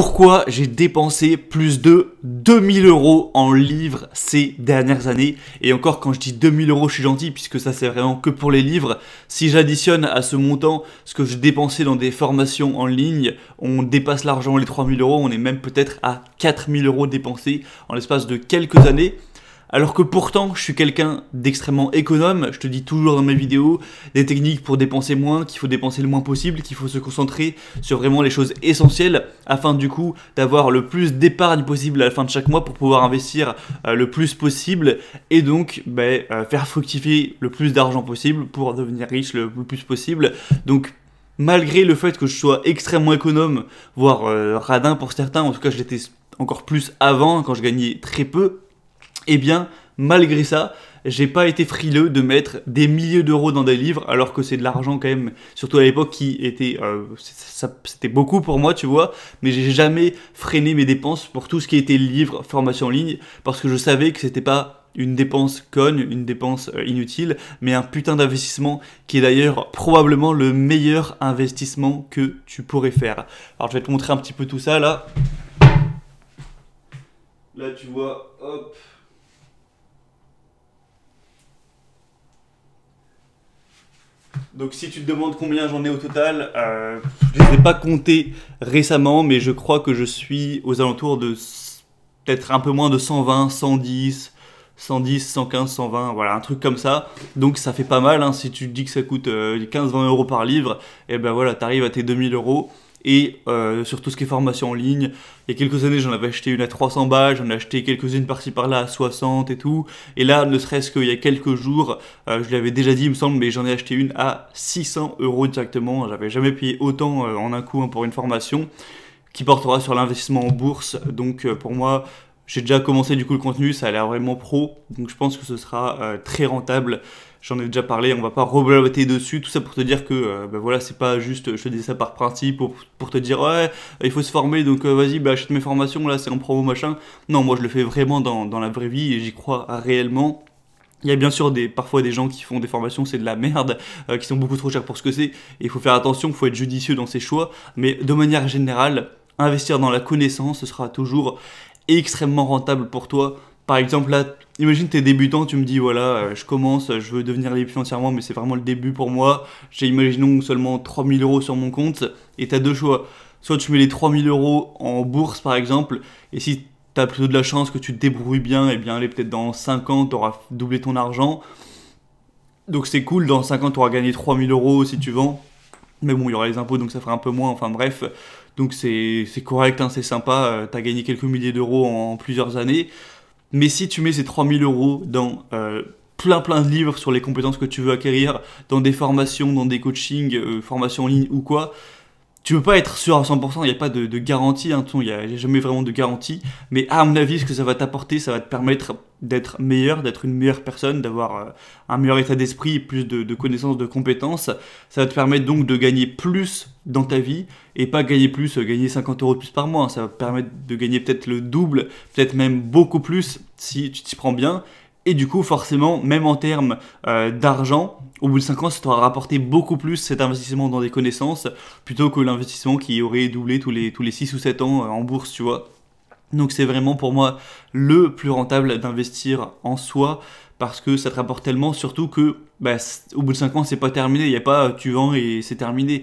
pourquoi j'ai dépensé plus de 2000 euros en livres ces dernières années. Et encore, quand je dis 2000 euros, je suis gentil puisque ça c'est vraiment que pour les livres. Si j'additionne à ce montant ce que je dépensais dans des formations en ligne, on dépasse l'argent les 3000 euros, on est même peut-être à 4000 euros dépensés en l'espace de quelques années. Alors que pourtant, je suis quelqu'un d'extrêmement économe, je te dis toujours dans mes vidéos des techniques pour dépenser moins, qu'il faut dépenser le moins possible, qu'il faut se concentrer sur vraiment les choses essentielles afin du coup d'avoir le plus d'épargne possible à la fin de chaque mois pour pouvoir investir euh, le plus possible et donc ben, euh, faire fructifier le plus d'argent possible pour devenir riche le plus possible. Donc malgré le fait que je sois extrêmement économe, voire euh, radin pour certains, en tout cas je l'étais encore plus avant quand je gagnais très peu, eh bien, malgré ça, j'ai pas été frileux de mettre des milliers d'euros dans des livres, alors que c'est de l'argent quand même, surtout à l'époque qui était, euh, c'était beaucoup pour moi, tu vois, mais j'ai jamais freiné mes dépenses pour tout ce qui était livre formation en ligne, parce que je savais que c'était pas une dépense conne, une dépense euh, inutile, mais un putain d'investissement qui est d'ailleurs probablement le meilleur investissement que tu pourrais faire. Alors je vais te montrer un petit peu tout ça là. Là tu vois, hop, Donc si tu te demandes combien j'en ai au total, euh, je ne pas compté récemment, mais je crois que je suis aux alentours de peut-être un peu moins de 120, 110, 110, 115, 120, voilà, un truc comme ça. Donc ça fait pas mal, hein, si tu te dis que ça coûte 15-20 euh, euros par livre, et eh ben voilà, t'arrives à tes 2000 euros et euh, sur tout ce qui est formation en ligne. Il y a quelques années, j'en avais acheté une à 300 balles, j'en ai acheté quelques-unes par-ci par-là à 60 et tout. Et là, ne serait-ce qu'il y a quelques jours, euh, je l'avais déjà dit, il me semble, mais j'en ai acheté une à 600 euros directement. J'avais jamais payé autant euh, en un coup hein, pour une formation qui portera sur l'investissement en bourse. Donc euh, pour moi, j'ai déjà commencé du coup le contenu, ça a l'air vraiment pro, donc je pense que ce sera euh, très rentable. J'en ai déjà parlé, on va pas reblabater dessus, tout ça pour te dire que ben voilà, c'est pas juste, je te dis ça par principe pour, te dire ouais, il faut se former, donc euh, vas-y, bah, achète mes formations, là c'est en promo machin. Non, moi je le fais vraiment dans, la vraie vie et j'y crois réellement. Il y a bien sûr des, parfois des gens qui font des formations, c'est de la merde, qui sont beaucoup trop chers pour ce que c'est. Il faut faire attention, il faut être judicieux dans ses choix. Mais de manière générale, investir dans la connaissance, ce sera toujours extrêmement rentable pour toi. Par exemple, là, imagine t'es débutant, tu me dis voilà, euh, je commence, je veux devenir libre financièrement, mais c'est vraiment le début pour moi. J'ai, imaginons, seulement 3000 euros sur mon compte et t'as deux choix. Soit tu mets les 3000 euros en bourse, par exemple, et si t'as plutôt de la chance que tu te débrouilles bien, et eh bien allez, peut-être dans 5 ans, tu auras doublé ton argent. Donc c'est cool, dans 5 ans, tu auras gagné 3000 euros si tu vends. Mais bon, il y aura les impôts, donc ça fera un peu moins. Enfin bref, donc c'est correct, hein, c'est sympa, euh, tu as gagné quelques milliers d'euros en, en, plusieurs années. Mais si tu mets ces 3000 euros dans euh, plein plein de livres sur les compétences que tu veux acquérir, dans des formations, dans des coachings, euh, formations en ligne ou quoi, tu peux pas être sûr à 100%, il n'y a pas de, garantie, hein, il n'y a jamais vraiment de garantie, mais à mon avis, ce que ça va t'apporter, ça va te permettre d'être meilleur, d'être une meilleure personne, d'avoir euh, un meilleur état d'esprit, plus de, de, connaissances, de compétences. Ça va te permettre donc de gagner plus dans ta vie et pas gagner plus, euh, gagner 50 euros de plus par mois. Hein. Ça va te permettre de gagner peut-être le double, peut-être même beaucoup plus si tu t'y prends bien et du coup, forcément, même en termes euh, d'argent, au bout de 5 ans, ça t'aura rapporté beaucoup plus cet investissement dans des connaissances plutôt que l'investissement qui aurait doublé tous les, tous les 6 ou 7 ans euh, en bourse, tu vois. Donc c'est vraiment pour moi le plus rentable d'investir en soi parce que ça te rapporte tellement, surtout que bah, au bout de 5 ans, c'est pas terminé. Il n'y a pas euh, tu vends et c'est terminé.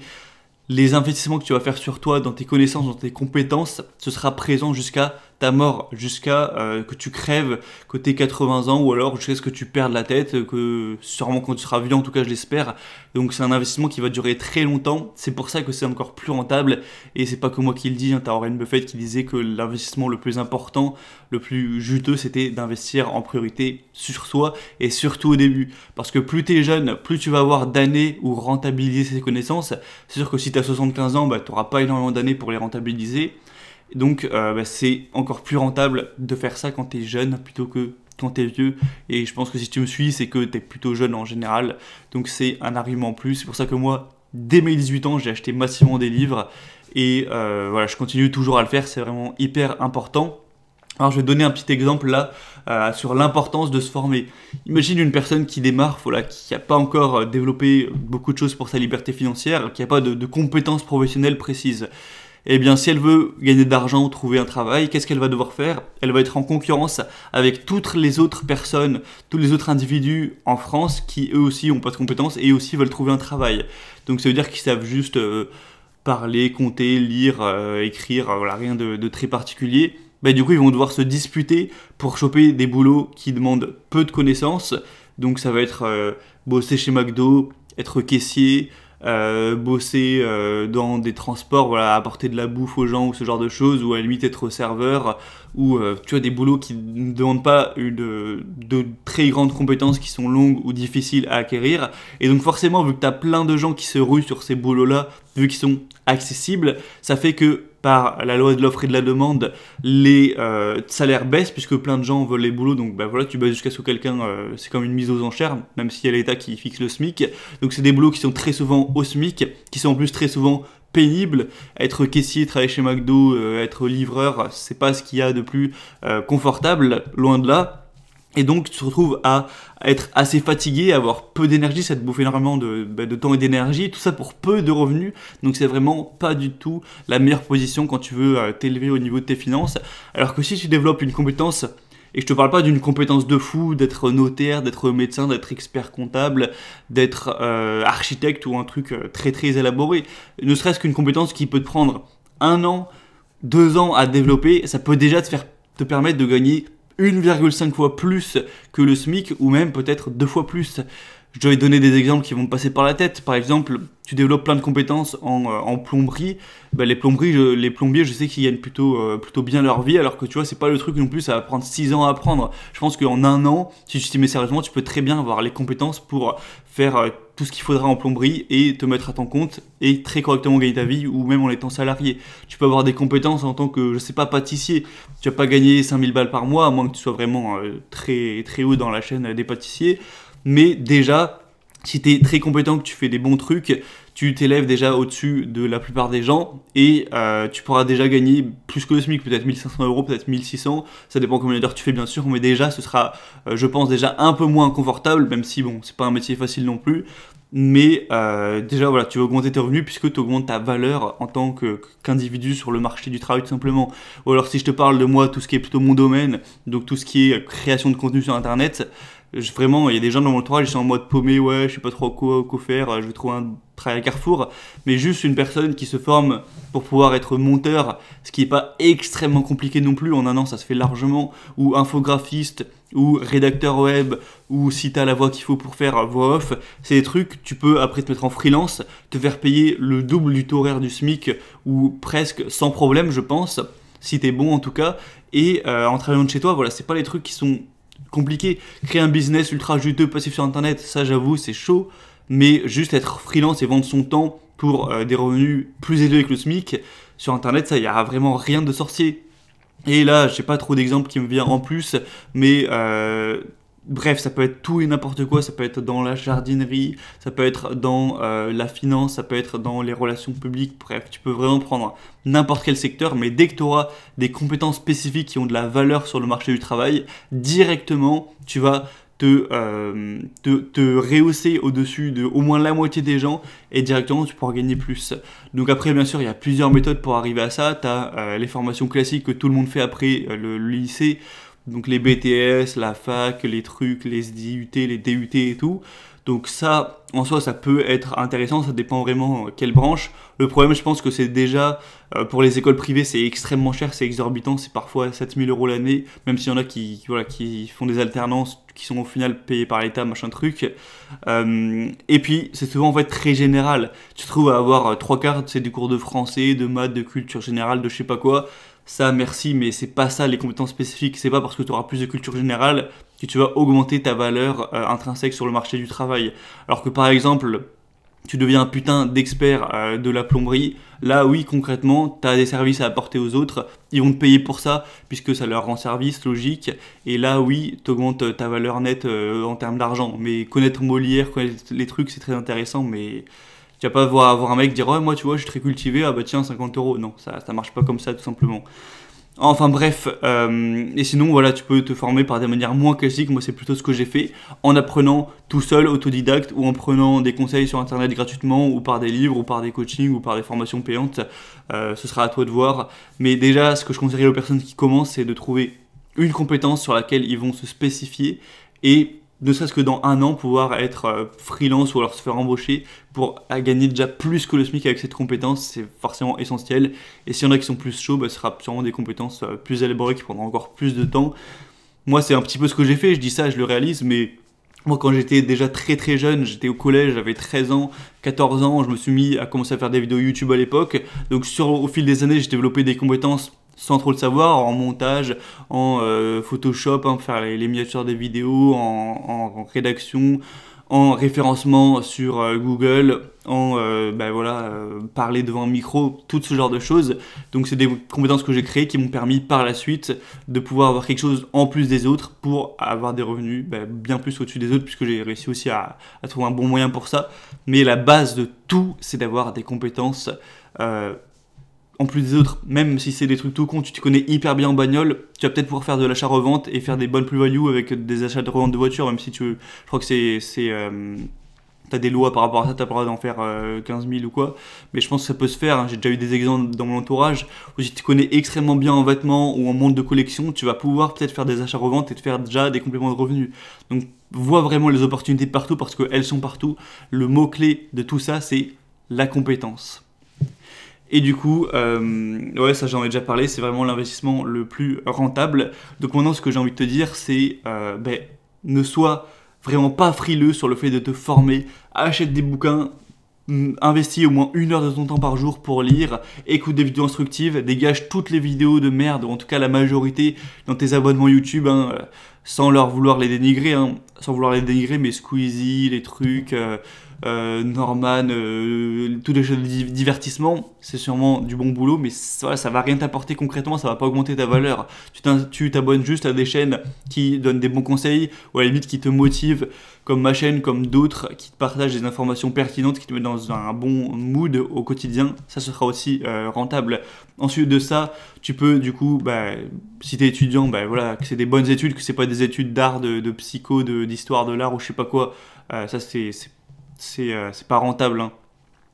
Les investissements que tu vas faire sur toi, dans tes connaissances, dans tes compétences, ce sera présent jusqu'à ta mort jusqu'à euh, que tu crèves, que 80 ans, ou alors jusqu'à ce que tu perdes la tête, euh, que sûrement quand tu seras vieux, en tout cas je l'espère. Donc c'est un investissement qui va durer très longtemps, c'est pour ça que c'est encore plus rentable, et c'est pas que moi qui le dis, hein. t'as Warren Buffett qui disait que l'investissement le plus important, le plus juteux, c'était d'investir en priorité sur soi, et surtout au début. Parce que plus tu es jeune, plus tu vas avoir d'années où rentabiliser ses connaissances. C'est sûr que si tu t'as 75 ans, bah t'auras pas énormément d'années pour les rentabiliser. Donc euh, bah, c'est encore plus rentable de faire ça quand tu es jeune plutôt que quand tu es vieux. Et je pense que si tu me suis, c'est que tu es plutôt jeune en général. Donc c'est un argument en plus. C'est pour ça que moi, dès mes 18 ans, j'ai acheté massivement des livres. Et euh, voilà, je continue toujours à le faire. C'est vraiment hyper important. Alors je vais donner un petit exemple là euh, sur l'importance de se former. Imagine une personne qui démarre, voilà, qui n'a pas encore développé beaucoup de choses pour sa liberté financière, qui n'a pas de compétences professionnelles précises eh bien, si elle veut gagner de l'argent trouver un travail, qu'est-ce qu'elle va devoir faire Elle va être en concurrence avec toutes les autres personnes, tous les autres individus en France qui eux aussi ont pas de compétences et aussi veulent trouver un travail. Donc ça veut dire qu'ils savent juste euh, parler, compter, lire, euh, écrire, euh, rien de, très particulier. Bah, du coup, ils vont devoir se disputer pour choper des boulots qui demandent peu de connaissances. Donc ça va être bosser chez McDo, être caissier, euh, bosser euh, dans des transports, voilà, apporter de la bouffe aux gens ou ce genre de choses, ou à la limite être serveur euh, tu as des boulots qui ne demandent pas de, euh, de, très grandes compétences qui sont longues ou difficiles à acquérir. Et donc forcément, vu que tu as plein de gens qui se ruent sur ces boulots-là, vu qu'ils sont accessibles, ça fait que par la loi de l'offre et de la demande, les euh, salaires baissent puisque plein de gens veulent les boulots. Donc bah voilà, tu baisses jusqu'à ce que quelqu'un, c'est comme une mise aux enchères, même s'il y a l'État qui fixe le SMIC. Donc c'est des boulots qui sont très souvent au SMIC, qui sont en plus très souvent pénible. Être caissier, travailler chez McDo, euh, être livreur, c'est pas ce qu'il y a de plus euh, confortable, loin de là. Et donc tu te retrouves à être assez fatigué, avoir peu d'énergie, ça te bouffe énormément de, bah, de temps et d'énergie, tout ça pour peu de revenus. Donc c'est vraiment pas du tout la meilleure position quand tu veux euh, t'élever au niveau de tes finances. Alors que si tu développes une compétence et je te parle pas d'une compétence de fou, d'être notaire, d'être médecin, d'être expert comptable, d'être euh, architecte ou un truc euh, très très élaboré. Ne serait-ce qu'une compétence qui peut te prendre un an, deux ans à développer, ça peut déjà te faire te permettre de gagner 1,5 fois plus que le SMIC ou même peut-être deux fois plus. Je vais donner des exemples qui vont me passer par la tête. Par exemple, tu développes plein de compétences en, euh, plomberie, Ben les plomberies, les plombiers, je sais qu'ils gagnent plutôt euh, plutôt bien leur vie, alors que tu vois, c'est pas le truc non plus, ça va prendre 6 ans à apprendre. Je pense qu'en un an, si tu t'y mets sérieusement, tu peux très bien avoir les compétences pour faire euh, tout ce qu'il faudra en plomberie et te mettre à ton compte et très correctement gagner ta vie ou même en étant salarié. Tu peux avoir des compétences en tant que, je sais pas, pâtissier. Tu vas pas gagner 5000 balles par mois, à moins que tu sois vraiment très, très haut dans la chaîne des pâtissiers. Mais déjà, si tu es très compétent, que tu fais des bons trucs, tu t'élèves déjà au-dessus de la plupart des gens et euh, tu pourras déjà gagner plus que le SMIC, peut-être 1500 euros, peut-être 1600, ça dépend combien d'heures tu fais bien sûr, mais déjà ce sera, euh, je pense, déjà un peu moins confortable, même si bon, c'est pas un métier facile non plus, mais euh, déjà voilà, tu vas augmenter tes revenus puisque tu augmentes ta valeur en tant qu'individu sur le marché du travail tout simplement. Ou alors si je te parle de moi, tout ce qui est plutôt mon domaine, donc tout ce qui est création de contenu sur internet, vraiment, il y a des gens dans mon entourage, ils sont en mode paumé, ouais, je sais pas trop quoi, faire, je vais trouver un travail à Carrefour. Mais juste une personne qui se forme pour pouvoir être monteur, ce qui n'est pas extrêmement compliqué non plus, en un an ça se fait largement, ou infographiste, ou rédacteur web, ou si t'as la voix qu'il faut pour faire voix off, c'est des trucs, tu peux après te mettre en freelance, te faire payer le double du taux horaire du SMIC, ou presque sans problème, je pense, si t'es bon en tout cas, et euh, en travaillant de chez toi, voilà, c'est pas les trucs qui sont compliqué. Créer un business ultra juteux, passif sur Internet, ça j'avoue, c'est chaud. Mais juste être freelance et vendre son temps pour euh, des revenus plus élevés que le SMIC, sur Internet, ça, il n'y a vraiment rien de sorcier. Et là, je j'ai pas trop d'exemples qui me viennent en plus, mais euh, Bref, ça peut être tout et n'importe quoi, ça peut être dans la jardinerie, ça peut être dans euh, la finance, ça peut être dans les relations publiques, bref, tu peux vraiment prendre n'importe quel secteur, mais dès que tu auras des compétences spécifiques qui ont de la valeur sur le marché du travail, directement, tu vas euh, te, te, rehausser au-dessus de au moins la moitié des gens et directement tu pourras gagner plus. Donc après bien sûr il y a plusieurs méthodes pour arriver à ça, tu as euh, les formations classiques que tout le monde fait après le lycée donc les BTS, la fac, les trucs, les DUT, les DUT et tout. Donc ça, en soi, ça peut être intéressant, ça dépend vraiment euh, quelle branche. Le problème, je pense que c'est déjà, euh, pour les écoles privées, c'est extrêmement cher, c'est exorbitant, c'est parfois 7000 euros l'année, même s'il y en a qui, voilà, qui font des alternances, qui sont au final payées par l'État, machin truc. Euh, et puis, c'est souvent en fait très général. Tu trouves à avoir trois quarts, c'est du cours de français, de maths, de culture générale, de je sais pas quoi ça merci, mais c'est pas ça les compétences spécifiques. C'est pas parce que tu auras plus de culture générale que tu vas augmenter ta valeur euh, intrinsèque sur le marché du travail. Alors que par exemple, tu deviens un putain d'expert euh, de la plomberie. Là, oui, concrètement, tu as des services à apporter aux autres. Ils vont te payer pour ça, puisque ça leur rend service, logique. Et là, oui, tu augmentes ta valeur nette euh, en termes d'argent. Mais connaître Molière, connaître les trucs, c'est très intéressant, mais tu pas voir, avoir un mec dire moi tu vois je suis très cultivé ah bah tiens 50 euros non ça ça marche pas comme ça tout simplement. Enfin bref, euh, et sinon voilà, tu peux te former par des manières moins classiques, moi c'est plutôt ce que j'ai fait, en apprenant tout seul, autodidacte, ou en prenant des conseils sur Internet gratuitement, ou par des livres, ou par des coachings, ou par des formations payantes, euh, ce sera à toi de voir. Mais déjà, ce que je conseillerais aux personnes qui commencent, c'est de trouver une compétence sur laquelle ils vont se spécifier, et ne serait-ce que dans un an, pouvoir être euh, freelance ou alors se faire embaucher pour gagner déjà plus que le SMIC avec cette compétence, c'est forcément essentiel. Et s'il y en a qui sont plus chauds, bah, ce sera sûrement des compétences euh, plus élaborées qui prendront encore plus de temps. Moi, c'est un petit peu ce que j'ai fait, je dis ça, je le réalise, mais moi, quand j'étais déjà très très jeune, j'étais au collège, j'avais 13 ans, 14 ans, je me suis mis à commencer à faire des vidéos YouTube à l'époque. Donc, sur, au fil des années, j'ai développé des compétences sans trop le savoir, en montage, en euh, Photoshop, en hein, faire les, miniatures des vidéos, en, rédaction, en référencement sur euh, Google, en ben voilà, parler devant un micro, tout ce genre de choses. Donc c'est des compétences que j'ai créées qui m'ont permis par la suite de pouvoir avoir quelque chose en plus des autres pour avoir des revenus bah, bien plus au-dessus des autres, puisque j'ai réussi aussi à, à, trouver un bon moyen pour ça. Mais la base de tout, c'est d'avoir des compétences en plus des autres, même si c'est des trucs tout con, tu te connais hyper bien en bagnole, tu vas peut-être pouvoir faire de l'achat-revente et faire des bonnes plus-values avec des achats de revente de voitures, même si tu veux. Je crois que c'est. c'est euh, T'as des lois par rapport à ça, t'as pas le droit d'en faire 15 euh, 000 ou quoi. Mais je pense que ça peut se faire. Hein. J'ai déjà eu des exemples dans mon entourage où si tu connais extrêmement bien en vêtements ou en monde de collection, tu vas pouvoir peut-être faire des achats revente et te faire déjà des compléments de revenus. Donc vois vraiment les opportunités partout parce qu'elles sont partout. Le mot-clé de tout ça, c'est la compétence. Et du coup, euh, ouais, ça j'en ai déjà parlé, c'est vraiment l'investissement le plus rentable. Donc maintenant, ce que j'ai envie de te dire, c'est euh, ben, ne sois vraiment pas frileux sur le fait de te former, achète des bouquins, mm, investis au moins une heure de ton temps par jour pour lire, écoute des vidéos instructives, dégage toutes les vidéos de merde, en tout cas la majorité dans tes abonnements YouTube. Hein sans leur vouloir les dénigrer, hein, sans vouloir les dénigrer, mais Squeezie, les trucs, euh, euh, Norman, euh, tous les jeux de divertissement, c'est sûrement du bon boulot, mais voilà, ça va rien t'apporter concrètement, ça va pas augmenter ta valeur. Tu t'abonnes juste à des chaînes qui donnent des bons conseils, ou à la limite qui te motivent, comme ma chaîne, comme d'autres, qui te partagent des informations pertinentes, qui te mettent dans un bon mood au quotidien, ça sera aussi rentable. Ensuite de ça, tu peux du coup, bah, si t'es étudiant, bah, voilà, que c'est des bonnes études, que c'est pas des études d'art, de, de, psycho, d'histoire de, l'art ou je sais pas quoi, euh, ça c'est c'est euh, pas rentable. Hein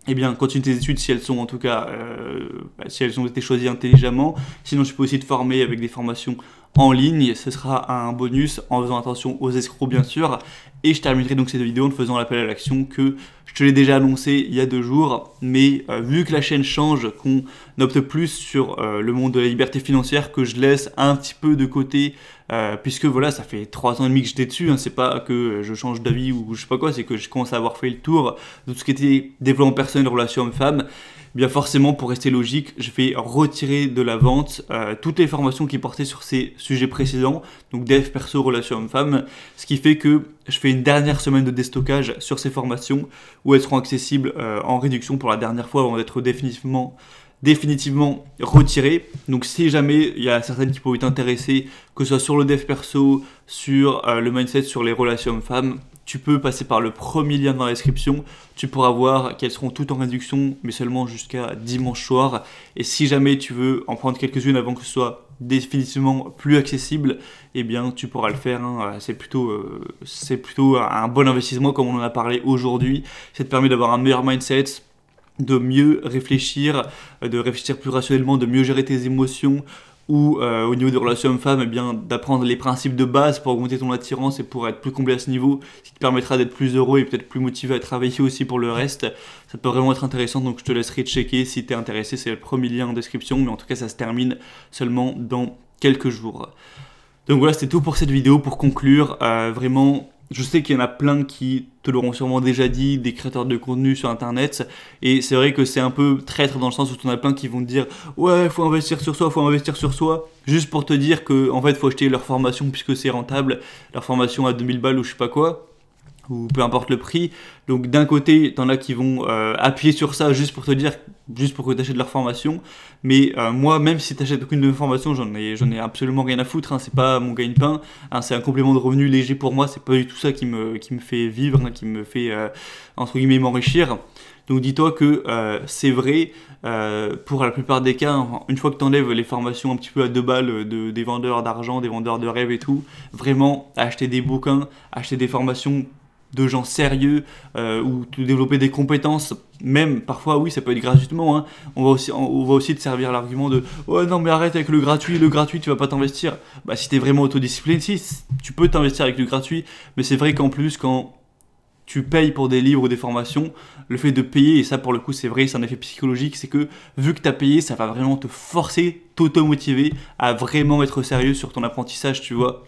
eh bien, continue tes études si elles sont en tout cas, euh, bah, si elles ont été choisies intelligemment. Sinon, je peux aussi te former avec des formations en ligne. Ce sera un bonus en faisant attention aux escrocs, bien sûr. Et je terminerai donc cette vidéo en faisant l'appel à l'action que je te l'ai déjà annoncé il y a deux jours. Mais euh, vu que la chaîne change, qu'on opte plus sur euh, le monde de la liberté financière, que je laisse un petit peu de côté euh, puisque voilà, ça fait trois ans et demi que j'étais dessus, hein. c'est pas que je change d'avis ou je sais pas quoi, c'est que je commence à avoir fait le tour de tout ce qui était développement personnel, relations hommes-femmes. Eh bien forcément, pour rester logique, je vais retirer de la vente euh, toutes les formations qui portaient sur ces sujets précédents, donc dev perso, relations hommes-femmes, ce qui fait que je fais une dernière semaine de déstockage sur ces formations où elles seront accessibles euh, en réduction pour la dernière fois avant d'être définitivement définitivement retiré. Donc si jamais il y a certaines qui pourraient être que ce soit sur le dev perso, sur euh, le mindset, sur les relations hommes-femmes, tu peux passer par le premier lien dans la description. Tu pourras voir qu'elles seront toutes en réduction, mais seulement jusqu'à dimanche soir. Et si jamais tu veux en prendre quelques-unes avant que ce soit définitivement plus accessible, eh bien tu pourras le faire. Hein. C'est plutôt, euh, c'est plutôt un bon investissement comme on en a parlé aujourd'hui. Ça te permet d'avoir un meilleur mindset, de mieux réfléchir, euh, de réfléchir plus rationnellement, de mieux gérer tes émotions, ou euh, au niveau des relations hommes-femmes, eh bien d'apprendre les principes de base pour augmenter ton attirance et pour être plus comblé à ce niveau, ce qui te permettra d'être plus heureux et peut-être plus motivé à travailler aussi pour le reste. Ça peut vraiment être intéressant, donc je te laisserai checker si es intéressé, c'est le premier lien en description, mais en tout cas ça se termine seulement dans quelques jours. Donc voilà, c'était tout pour cette vidéo. Pour conclure, euh, vraiment, je sais qu'il y en a plein qui te l'auront sûrement déjà dit, des créateurs de contenu sur internet. Et c'est vrai que c'est un peu traître dans le sens où tu en as plein qui vont te dire Ouais, faut investir sur soi, faut investir sur soi. Juste pour te dire que, en fait, faut acheter leur formation puisque c'est rentable, leur formation à 2000 balles ou je sais pas quoi ou peu importe le prix. Donc d'un côté, t'en as qui vont euh, appuyer sur ça juste pour te dire, juste pour que tu achètes leur formation. Mais euh, moi, même si tu achètes aucune de mes formations, j'en ai, j'en ai absolument rien à foutre. Hein. C'est pas mon gagne-pain. Hein. C'est un complément de revenu léger pour moi. C'est pas du tout ça qui me, qui me fait vivre, hein, qui me fait euh, entre guillemets m'enrichir. Donc dis-toi que c'est vrai, pour la plupart des cas, hein, une fois que tu enlèves les formations un petit peu à deux balles de, des vendeurs d'argent, des vendeurs de rêves et tout, vraiment acheter des bouquins, acheter des formations de gens sérieux euh, ou de développer des compétences. Même parfois, oui, ça peut être gratuitement. Hein. On, va aussi, on, va aussi te servir l'argument de Oh non, mais arrête avec le gratuit, le gratuit, tu vas pas t'investir. Bah, si t'es vraiment autodiscipliné, si tu peux t'investir avec le gratuit, mais c'est vrai qu'en plus, quand tu payes pour des livres ou des formations, le fait de payer, et ça pour le coup c'est vrai, c'est un effet psychologique, c'est que vu que tu as payé, ça va vraiment te forcer, t'auto-motiver à vraiment être sérieux sur ton apprentissage, tu vois.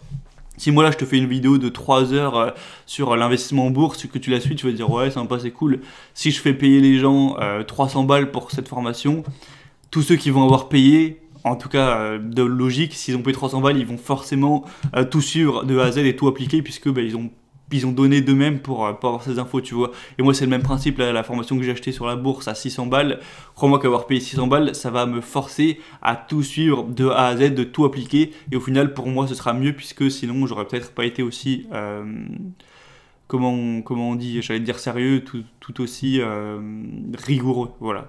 Si moi là je te fais une vidéo de 3 heures euh, sur euh, l'investissement en bourse, que tu la suis, tu vas dire ouais sympa, c'est cool. Si je fais payer les gens 300 euh, balles pour cette formation, tous ceux qui vont avoir payé, en tout cas de logique, s'ils ont payé 300 balles, ils vont forcément tout suivre de A à Z et tout appliquer puisque ben, ils ont ils ont donné d'eux-mêmes euh, pour, avoir ces infos, tu vois. Et moi, c'est le même principe, la formation que j'ai achetée sur la bourse à 600 balles. Crois-moi qu'avoir payé 600 balles, ça va me forcer à tout suivre de A à Z, de tout appliquer. Et au final, pour moi, ce sera mieux, puisque sinon, j'aurais peut-être pas été aussi. Euh, comment, on, dit J'allais dire sérieux, tout, aussi euh, rigoureux, voilà.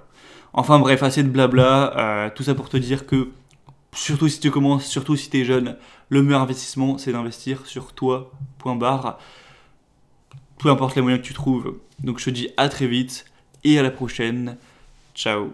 Enfin bref, assez de blabla, tout ça pour te dire que surtout si tu commences, surtout si tu es jeune, le meilleur investissement, c'est d'investir sur toi, point barre peu importe les moyens que tu trouves. Donc je te dis à très vite et à la prochaine. Ciao.